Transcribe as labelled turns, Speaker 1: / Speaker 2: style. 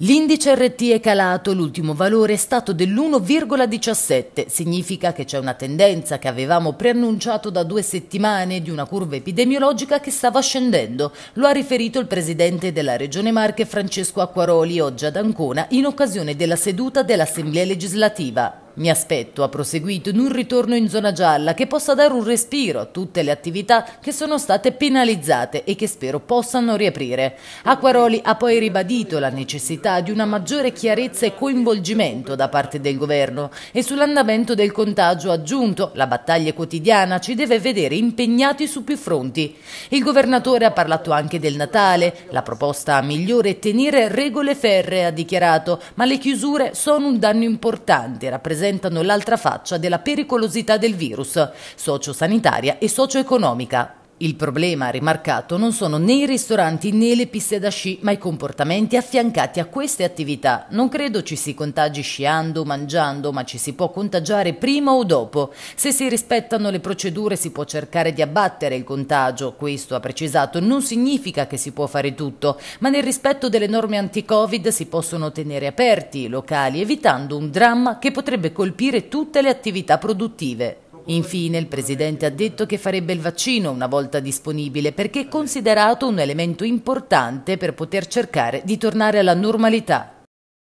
Speaker 1: L'indice RT è calato, l'ultimo valore è stato dell'1,17, significa che c'è una tendenza che avevamo preannunciato da due settimane di una curva epidemiologica che stava scendendo, lo ha riferito il presidente della Regione Marche Francesco Acquaroli oggi ad Ancona in occasione della seduta dell'Assemblea legislativa. Mi aspetto, ha proseguito, in un ritorno in zona gialla che possa dare un respiro a tutte le attività che sono state penalizzate e che spero possano riaprire. Acquaroli ha poi ribadito la necessità di una maggiore chiarezza e coinvolgimento da parte del governo e sull'andamento del contagio aggiunto la battaglia quotidiana ci deve vedere impegnati su più fronti. Il governatore ha parlato anche del Natale, la proposta migliore è tenere regole ferre, ha dichiarato, ma le chiusure sono un danno importante, rappresentano rappresentano l'altra faccia della pericolosità del virus, sociosanitaria e socio-economica. Il problema, rimarcato, non sono né i ristoranti né le piste da sci, ma i comportamenti affiancati a queste attività. Non credo ci si contagi sciando, mangiando, ma ci si può contagiare prima o dopo. Se si rispettano le procedure si può cercare di abbattere il contagio. Questo, ha precisato, non significa che si può fare tutto, ma nel rispetto delle norme anti-Covid si possono tenere aperti i locali, evitando un dramma che potrebbe colpire tutte le attività produttive. Infine il Presidente ha detto che farebbe il vaccino una volta disponibile perché è considerato un elemento importante per poter cercare di tornare alla normalità.